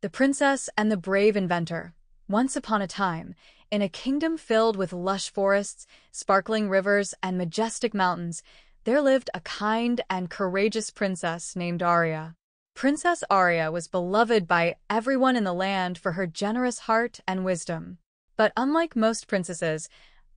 The Princess and the Brave Inventor. Once upon a time, in a kingdom filled with lush forests, sparkling rivers, and majestic mountains, there lived a kind and courageous princess named Arya. Princess Arya was beloved by everyone in the land for her generous heart and wisdom. But unlike most princesses,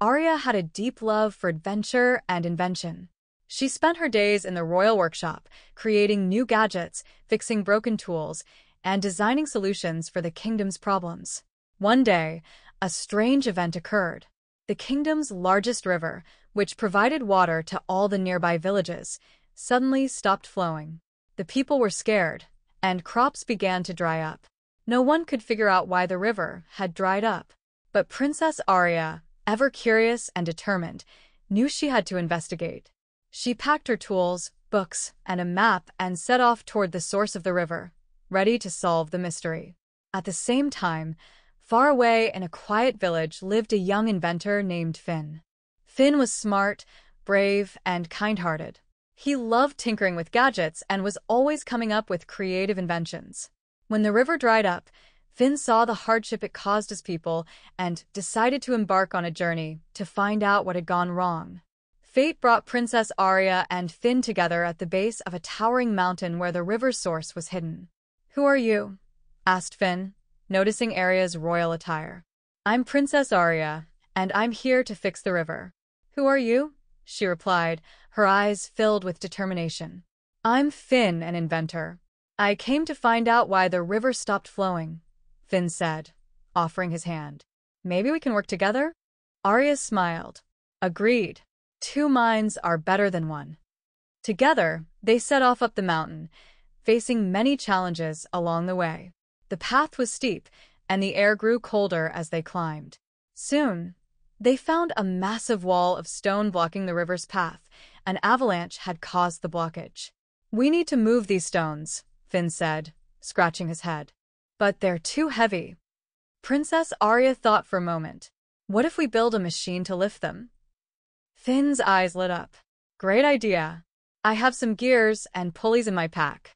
Arya had a deep love for adventure and invention. She spent her days in the royal workshop, creating new gadgets, fixing broken tools, and designing solutions for the kingdom's problems. One day, a strange event occurred. The kingdom's largest river, which provided water to all the nearby villages, suddenly stopped flowing. The people were scared, and crops began to dry up. No one could figure out why the river had dried up. But Princess Arya, ever curious and determined, knew she had to investigate. She packed her tools, books, and a map and set off toward the source of the river, ready to solve the mystery. At the same time, far away in a quiet village lived a young inventor named Finn. Finn was smart, brave, and kind-hearted. He loved tinkering with gadgets and was always coming up with creative inventions. When the river dried up, Finn saw the hardship it caused his people and decided to embark on a journey to find out what had gone wrong. Fate brought Princess Arya and Finn together at the base of a towering mountain where the river's source was hidden. Who are you? asked Finn, noticing Arya's royal attire. I'm Princess Arya, and I'm here to fix the river. Who are you? she replied, her eyes filled with determination. I'm Finn, an inventor. I came to find out why the river stopped flowing, Finn said, offering his hand. Maybe we can work together? Arya smiled. Agreed. Two minds are better than one. Together, they set off up the mountain, facing many challenges along the way. The path was steep, and the air grew colder as they climbed. Soon, they found a massive wall of stone blocking the river's path. An avalanche had caused the blockage. We need to move these stones, Finn said, scratching his head. But they're too heavy. Princess Arya thought for a moment. What if we build a machine to lift them? Finn's eyes lit up. Great idea. I have some gears and pulleys in my pack.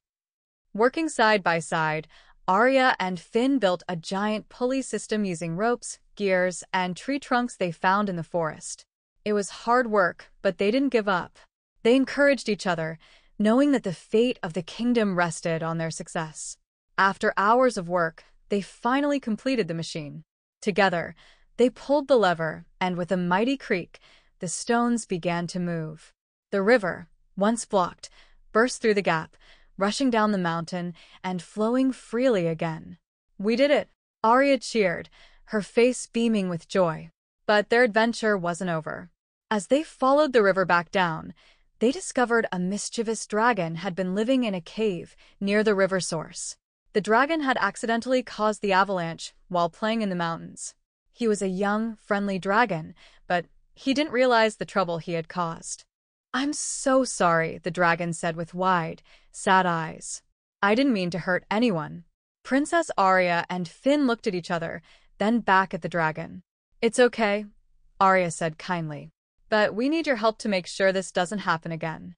Working side by side, Arya and Finn built a giant pulley system using ropes, gears, and tree trunks they found in the forest. It was hard work, but they didn't give up. They encouraged each other, knowing that the fate of the kingdom rested on their success. After hours of work, they finally completed the machine. Together, they pulled the lever, and with a mighty creak, the stones began to move. The river, once blocked, burst through the gap, rushing down the mountain and flowing freely again. We did it! Arya cheered, her face beaming with joy. But their adventure wasn't over. As they followed the river back down, they discovered a mischievous dragon had been living in a cave near the river source. The dragon had accidentally caused the avalanche while playing in the mountains. He was a young, friendly dragon, but he didn't realize the trouble he had caused. I'm so sorry, the dragon said with wide, sad eyes. I didn't mean to hurt anyone. Princess Arya and Finn looked at each other, then back at the dragon. It's okay, Arya said kindly. But we need your help to make sure this doesn't happen again.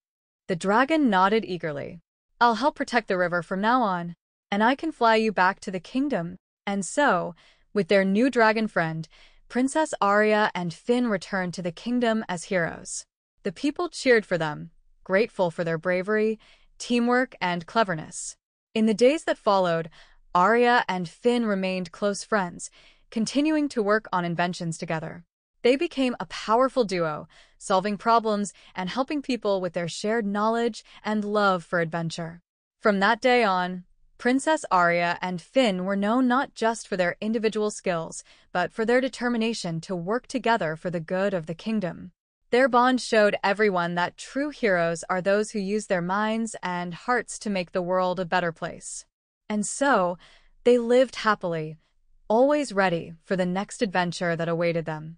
The dragon nodded eagerly. I'll help protect the river from now on, and I can fly you back to the kingdom. And so, with their new dragon friend, Princess Arya and Finn returned to the kingdom as heroes. The people cheered for them, grateful for their bravery, teamwork, and cleverness. In the days that followed, Arya and Finn remained close friends, continuing to work on inventions together. They became a powerful duo, solving problems and helping people with their shared knowledge and love for adventure. From that day on, Princess Arya and Finn were known not just for their individual skills, but for their determination to work together for the good of the kingdom. Their bond showed everyone that true heroes are those who use their minds and hearts to make the world a better place. And so, they lived happily, always ready for the next adventure that awaited them.